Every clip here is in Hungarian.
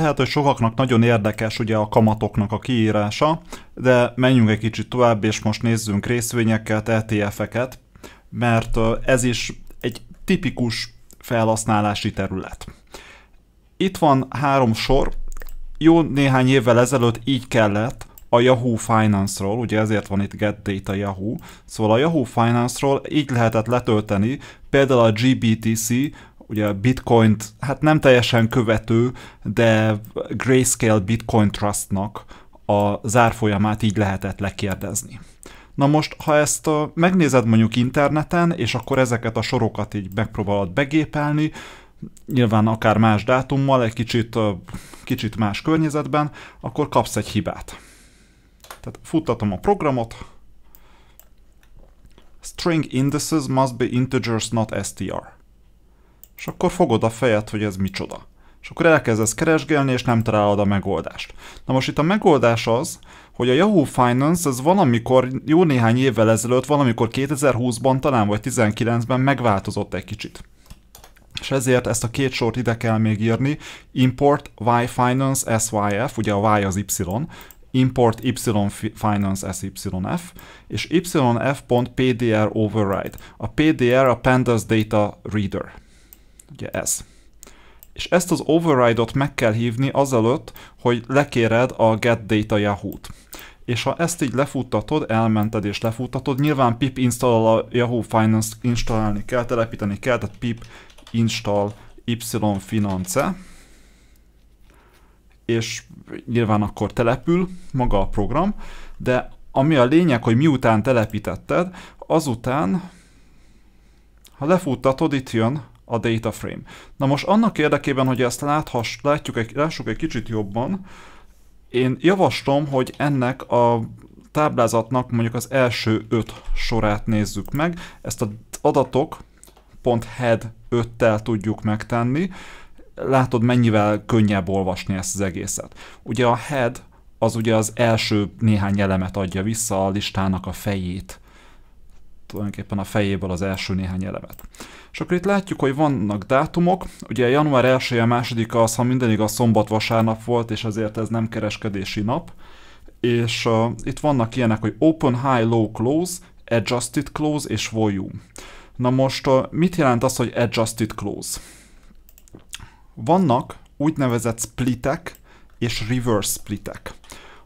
lehet, hogy sokaknak nagyon érdekes ugye a kamatoknak a kiírása, de menjünk egy kicsit tovább, és most nézzünk részvényeket, ETF-eket, mert ez is egy tipikus felhasználási terület. Itt van három sor, jó néhány évvel ezelőtt így kellett a Yahoo Finance-ról, ugye ezért van itt Get Data Yahoo, szóval a Yahoo Finance-ról így lehetett letölteni például a GBTC ugye a bitcoint, hát nem teljesen követő, de Grayscale Bitcoin Trustnak a zárfolyamát így lehetett lekérdezni. Na most, ha ezt megnézed mondjuk interneten, és akkor ezeket a sorokat így megpróbálod begépelni, nyilván akár más dátummal, egy kicsit, kicsit más környezetben, akkor kapsz egy hibát. Tehát futtatom a programot. String indices must be integers, not str és akkor fogod a fejed, hogy ez micsoda. És akkor elkezdesz keresgélni, és nem találod a megoldást. Na most itt a megoldás az, hogy a Yahoo Finance ez valamikor jó néhány évvel ezelőtt, valamikor 2020-ban talán vagy 19-ben megváltozott egy kicsit. És ezért ezt a két sort ide kell még írni, import Y Finance SYF, ugye a Y az Y, import y finance syf, és yf.pdr override. A PDR a pandas data reader ugye ez. És ezt az override-ot meg kell hívni azelőtt, hogy lekéred a getdata Yahoo-t. És ha ezt így lefuttatod, elmented és lefuttatod, nyilván pip install a Yahoo finance installálni kell, telepíteni kell, tehát pip install yfinance, és nyilván akkor települ maga a program, de ami a lényeg, hogy miután telepítetted, azután, ha lefuttatod, itt jön a data frame. Na most annak érdekében, hogy ezt láthass, látjuk egy, lássuk egy kicsit jobban, én javaslom, hogy ennek a táblázatnak mondjuk az első öt sorát nézzük meg. Ezt az adatok pont head 5-tel tudjuk megtenni. Látod, mennyivel könnyebb olvasni ezt az egészet. Ugye a head az ugye az első néhány elemet adja vissza a listának a fejét tulajdonképpen a fejéből az első néhány elemet. És akkor itt látjuk, hogy vannak dátumok, ugye január 1 a második az, ha minden igaz, szombat-vasárnap volt, és azért ez nem kereskedési nap, és uh, itt vannak ilyenek, hogy Open, High, Low, Close, Adjusted Close és Volume. Na most uh, mit jelent az, hogy Adjusted Close? Vannak úgynevezett splitek és reverse splitek.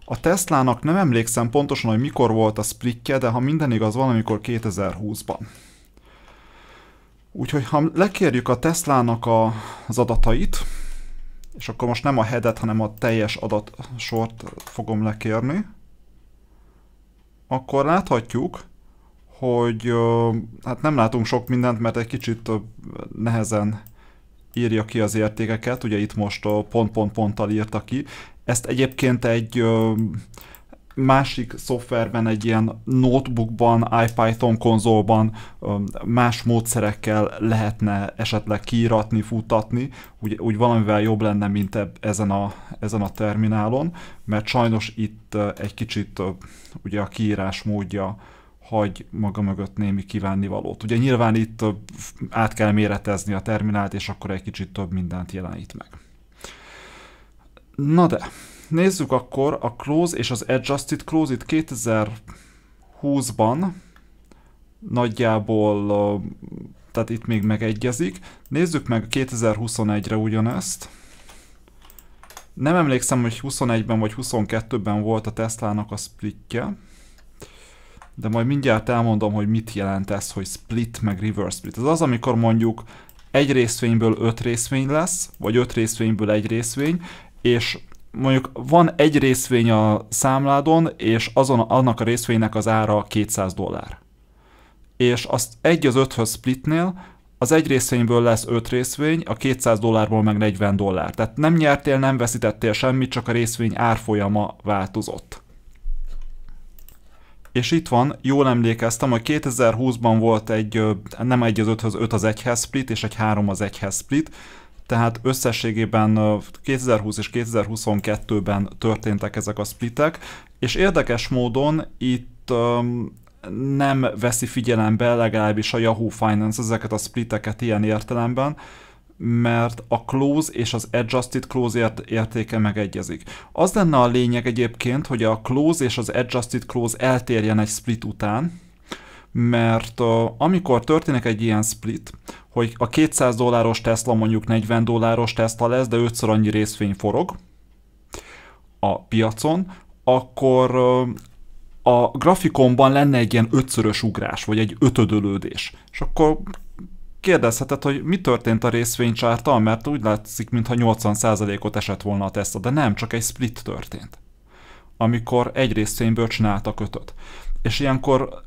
A Teslának nem emlékszem pontosan, hogy mikor volt a splitje, de ha minden igaz, valamikor 2020-ban. Úgyhogy ha lekérjük a Teslának a, az adatait, és akkor most nem a headet, hanem a teljes adatsort fogom lekérni, akkor láthatjuk, hogy hát nem látunk sok mindent, mert egy kicsit nehezen írja ki az értékeket, ugye itt most pont-pont-ponttal írta ki. Ezt egyébként egy ö, másik szoftverben, egy ilyen notebookban, IPython konzolban más módszerekkel lehetne esetleg kiíratni, futtatni, úgy, úgy valamivel jobb lenne, mint eb, ezen, a, ezen a terminálon, mert sajnos itt egy kicsit ugye a kiírás módja hagy maga mögött némi kívánnivalót. Ugye nyilván itt át kell méretezni a terminált, és akkor egy kicsit több mindent jelenít meg. Na de, nézzük akkor a Close és az Adjusted Close itt 2020-ban nagyjából, tehát itt még megegyezik. Nézzük meg 2021-re ugyanezt. Nem emlékszem, hogy 21-ben vagy 22-ben volt a Tesla-nak a splitje, de majd mindjárt elmondom, hogy mit jelent ez, hogy split meg reverse split. Ez az, amikor mondjuk egy részvényből öt részvény lesz, vagy öt részvényből egy részvény, és mondjuk van egy részvény a számládon, és azon, annak a részvénynek az ára 200 dollár. És azt egy az öthöz splitnél, az egy részvényből lesz 5 részvény, a 200 dollárból meg 40 dollár. Tehát nem nyertél, nem veszítettél semmit, csak a részvény árfolyama változott. És itt van, jól emlékeztem, hogy 2020-ban volt egy, nem egy az 5-höz, 5 az 1-hez split, és egy 3 az 1-hez split, tehát összességében 2020 és 2022-ben történtek ezek a splitek, és érdekes módon itt nem veszi figyelembe legalábbis a Yahoo Finance ezeket a spliteket ilyen értelemben, mert a close és az adjusted close ért értéke megegyezik. Az lenne a lényeg egyébként, hogy a close és az adjusted close eltérjen egy split után, mert amikor történik egy ilyen split, hogy a 200 dolláros Tesla mondjuk 40 dolláros Tesla lesz, de ötször annyi részvény forog a piacon, akkor a grafikonban lenne egy ilyen ötszörös ugrás, vagy egy ötödölődés. És akkor kérdezheted, hogy mi történt a részvénycsártal, mert úgy látszik, mintha 80%-ot esett volna a Tesla, de nem, csak egy split történt. Amikor egy részvényből csináltak ötöt. És ilyenkor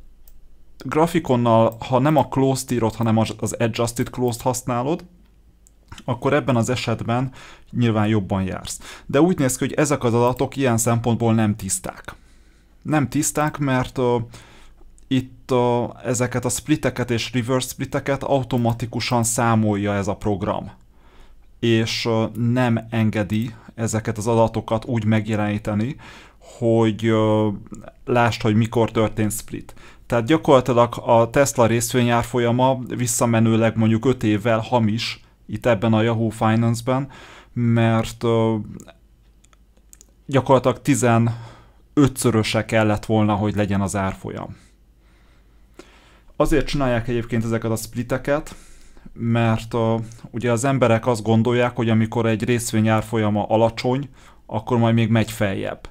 grafikonnal, ha nem a closed írod, hanem az adjusted closed használod, akkor ebben az esetben nyilván jobban jársz. De úgy néz ki, hogy ezek az adatok ilyen szempontból nem tiszták. Nem tiszták, mert uh, itt uh, ezeket a spliteket és reverse spliteket automatikusan számolja ez a program. És uh, nem engedi ezeket az adatokat úgy megjeleníteni, hogy uh, lásd, hogy mikor történt split. Tehát gyakorlatilag a Tesla árfolyama visszamenőleg mondjuk 5 évvel hamis itt ebben a Yahoo Finance-ben, mert gyakorlatilag 15-szöröse kellett volna, hogy legyen az árfolyam. Azért csinálják egyébként ezeket a spliteket, mert a ugye az emberek azt gondolják, hogy amikor egy részvény árfolyama alacsony, akkor majd még megy feljebb.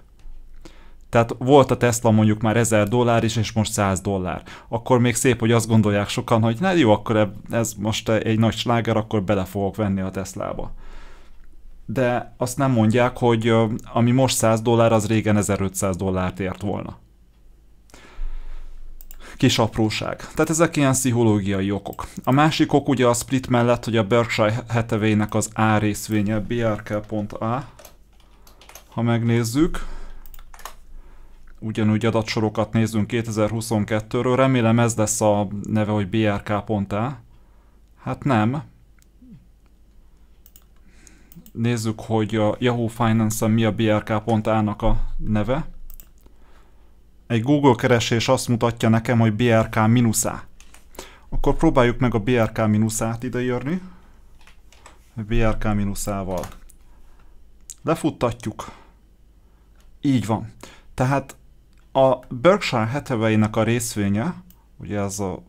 Tehát volt a Tesla mondjuk már 1000 dollár is, és most 100 dollár. Akkor még szép, hogy azt gondolják sokan, hogy na jó, akkor ez most egy nagy sláger, akkor bele fogok venni a Teslába. De azt nem mondják, hogy ami most 100 dollár, az régen 1500 dollárt ért volna. Kis apróság. Tehát ezek ilyen pszichológiai okok. A másik ok ugye a split mellett, hogy a Berkshire hathaway az A részvénye, brk.a, ha megnézzük, ugyanúgy adatsorokat nézzünk 2022-ről. Remélem ez lesz a neve, hogy brk.a. E. Hát nem. Nézzük, hogy a Yahoo Finance-en mi a brk.a-nak a neve. Egy Google keresés azt mutatja nekem, hogy brk minuszá. E. Akkor próbáljuk meg a brk minuszát ideírni. brk minuszával. Lefuttatjuk. Így van. Tehát a Berkshire hathaway a részvénye, ugye ez a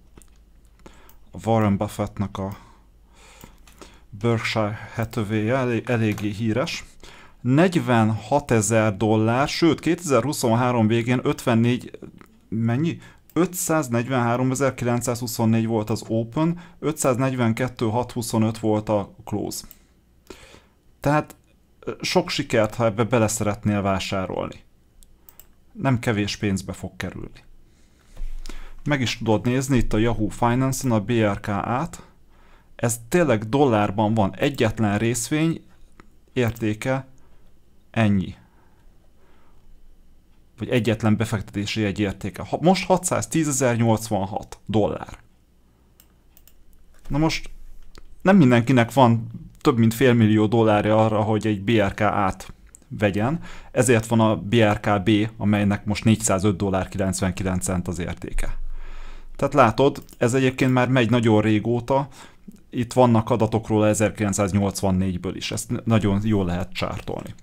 Warren Buffettnak a Berkshire hathaway elég, eléggé híres, 46 ezer dollár, sőt 2023 végén 54, mennyi? 543.924 volt az open, 542.625 volt a close. Tehát sok sikert, ha ebbe beleszeretnél vásárolni nem kevés pénzbe fog kerülni. Meg is tudod nézni itt a Yahoo Finance-en a BRK-át, ez tényleg dollárban van, egyetlen részvény értéke ennyi. Vagy egyetlen befektetési egy értéke. Most 610.086 dollár. Na most nem mindenkinek van több mint fél millió dollárja arra, hogy egy BRK át vegyen. Ezért van a BRKB, amelynek most 405 dollár 99 cent az értéke. Tehát látod, ez egyébként már megy nagyon régóta, itt vannak adatokról 1984-ből is, ezt nagyon jól lehet csártolni.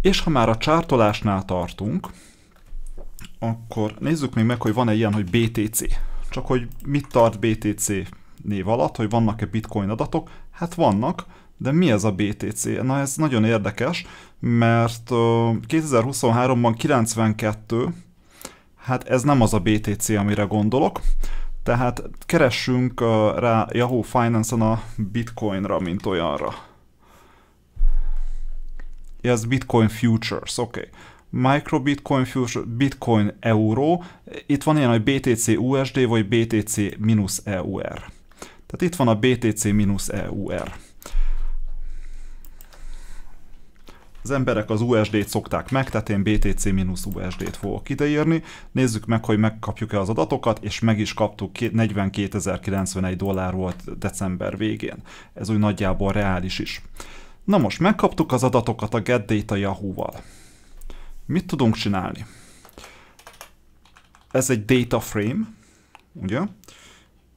És ha már a csártolásnál tartunk, akkor nézzük még meg, hogy van-e ilyen, hogy BTC. Csak hogy mit tart BTC név alatt, hogy vannak-e bitcoin adatok? Hát vannak, de mi ez a BTC? Na ez nagyon érdekes, mert 2023-ban 92, hát ez nem az a BTC, amire gondolok. Tehát keressünk rá Yahoo finance on a bitcoinra, mint olyanra. Ez Bitcoin Futures, oké. Okay. Micro Bitcoin Futures, Bitcoin Euro. Itt van ilyen, hogy BTC USD vagy BTC-EUR. Tehát itt van a BTC-EUR. Az emberek az USD-t szokták meg, tehát én BTC-USD-t fogok ideírni. Nézzük meg, hogy megkapjuk-e az adatokat, és meg is kaptuk 42.091 dollár volt december végén. Ez úgy nagyjából reális is. Na most megkaptuk az adatokat a getdata Yahoo-val. Mit tudunk csinálni? Ez egy data frame, ugye?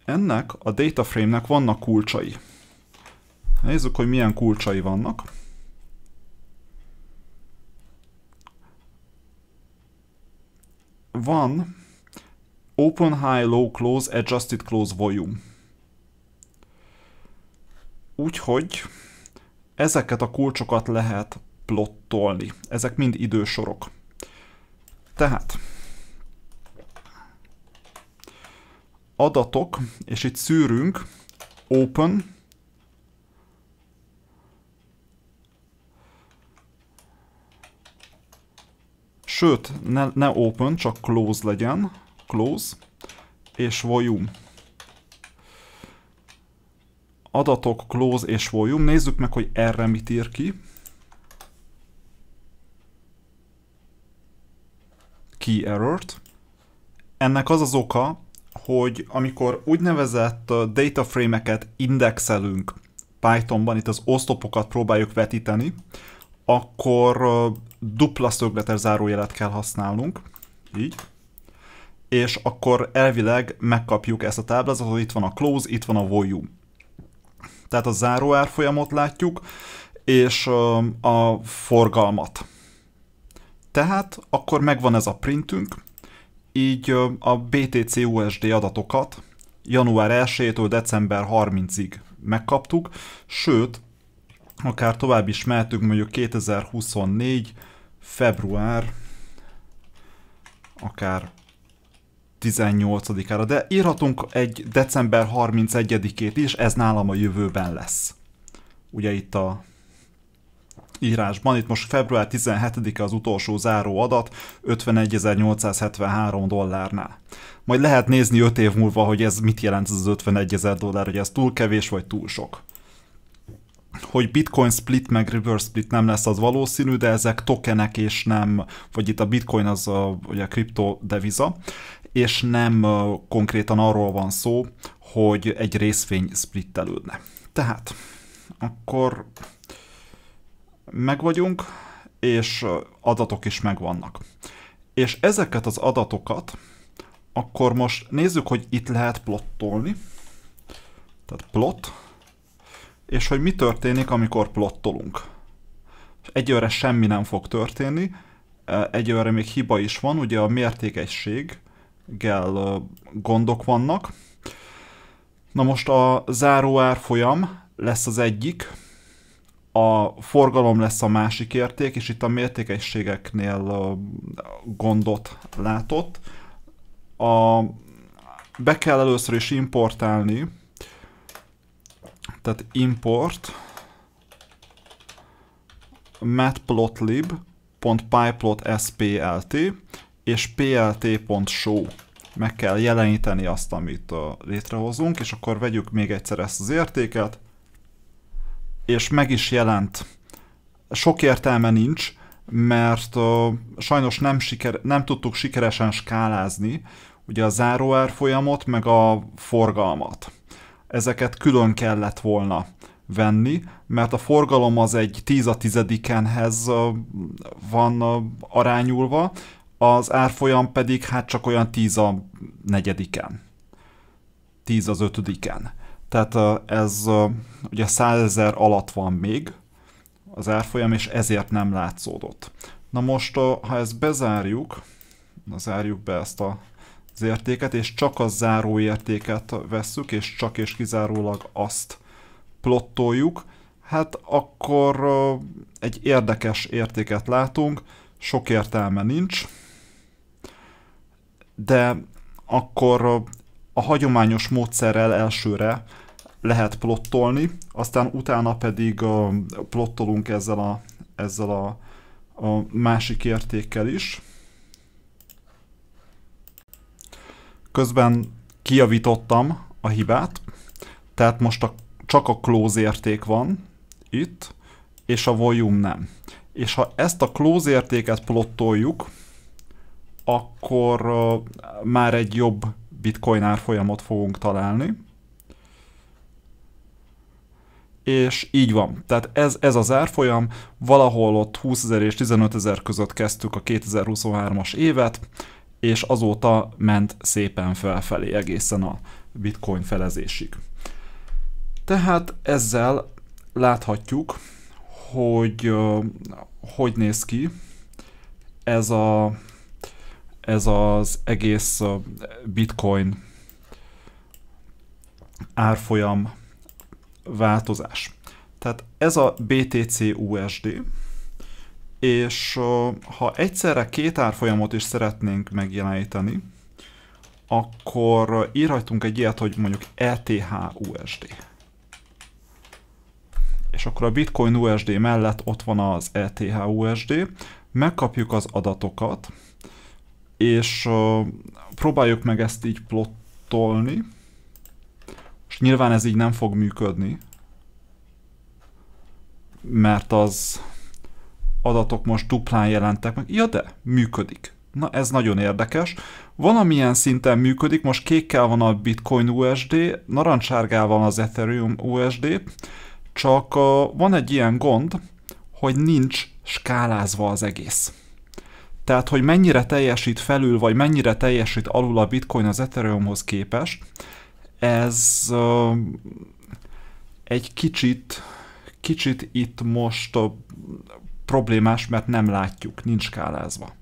Ennek a data frame-nek vannak kulcsai. Nézzük, hogy milyen kulcsai vannak. van Open, High, Low, Close, Adjusted, Close, Volume. Úgyhogy ezeket a kulcsokat lehet plottolni. Ezek mind idősorok. Tehát adatok, és itt szűrünk open, Sőt, ne, ne open, csak close legyen. Close. És volume. Adatok, close és volume. Nézzük meg, hogy erre mit ír ki. Key error-t. Ennek az az oka, hogy amikor úgynevezett uh, frame eket indexelünk Pythonban, itt az osztopokat próbáljuk vetíteni, akkor uh, dupla szögletes zárójelet kell használnunk, így, és akkor elvileg megkapjuk ezt a táblázatot, itt van a close, itt van a volume. Tehát a záró árfolyamot látjuk, és a forgalmat. Tehát akkor megvan ez a printünk, így a BTC USD adatokat január 1-től december 30-ig megkaptuk, sőt, akár tovább is mehetünk mondjuk 2024 február akár 18-ára, de írhatunk egy december 31-ét is, ez nálam a jövőben lesz. Ugye itt a írásban, itt most február 17-e az utolsó záró adat 51.873 dollárnál. Majd lehet nézni 5 év múlva, hogy ez mit jelent ez az 51 dollár, hogy ez túl kevés vagy túl sok hogy bitcoin split meg reverse split nem lesz az valószínű, de ezek tokenek és nem, vagy itt a bitcoin az a, ugye a deviza, és nem konkrétan arról van szó, hogy egy részvény splittelődne. Tehát, akkor meg vagyunk, és adatok is megvannak. És ezeket az adatokat, akkor most nézzük, hogy itt lehet plottolni. Tehát plot, és hogy mi történik, amikor plottolunk. Egyőre semmi nem fog történni, egyőre még hiba is van, ugye a mértékegységgel gondok vannak. Na most a záróár folyam lesz az egyik, a forgalom lesz a másik érték, és itt a mértékegységeknél gondot látott. A, be kell először is importálni tehát import matplotlib.pyplot.splt és plt.show meg kell jeleníteni azt, amit létrehozunk, és akkor vegyük még egyszer ezt az értéket, és meg is jelent. Sok értelme nincs, mert uh, sajnos nem, siker, nem tudtuk sikeresen skálázni ugye a folyamot, meg a forgalmat ezeket külön kellett volna venni, mert a forgalom az egy 10 a tizedikenhez van arányulva, az árfolyam pedig hát csak olyan 10 a negyediken, 10 az ötödiken. Tehát ez ugye 100 ezer alatt van még az árfolyam, és ezért nem látszódott. Na most, ha ezt bezárjuk, na zárjuk be ezt a az értéket, és csak a záró értéket vesszük, és csak és kizárólag azt plottoljuk, hát akkor egy érdekes értéket látunk, sok értelme nincs, de akkor a hagyományos módszerrel elsőre lehet plottolni, aztán utána pedig plottolunk ezzel a, ezzel a, a másik értékkel is. Közben kijavítottam a hibát, tehát most a, csak a close érték van itt, és a volume nem. És ha ezt a close értéket plottoljuk, akkor uh, már egy jobb bitcoin árfolyamot fogunk találni. És így van. Tehát ez, ez az árfolyam, valahol ott 20.000 és 15.000 között kezdtük a 2023-as évet, és azóta ment szépen felfelé egészen a bitcoin felezésig. Tehát ezzel láthatjuk, hogy hogy néz ki ez, a, ez az egész bitcoin árfolyam változás. Tehát ez a BTC USD, és ha egyszerre két árfolyamot is szeretnénk megjeleníteni, akkor írhatunk egy ilyet, hogy mondjuk ETH USD. És akkor a Bitcoin USD mellett ott van az ETH USD, megkapjuk az adatokat, és próbáljuk meg ezt így plottolni. És nyilván ez így nem fog működni, mert az adatok most duplán jelentek meg. Ja de, működik. Na ez nagyon érdekes. Valamilyen szinten működik, most kékkel van a Bitcoin USD, narancsárgával az Ethereum USD, csak uh, van egy ilyen gond, hogy nincs skálázva az egész. Tehát, hogy mennyire teljesít felül, vagy mennyire teljesít alul a Bitcoin az Ethereumhoz képest, ez uh, egy kicsit, kicsit itt most uh, problémás, mert nem látjuk, nincs skálázva.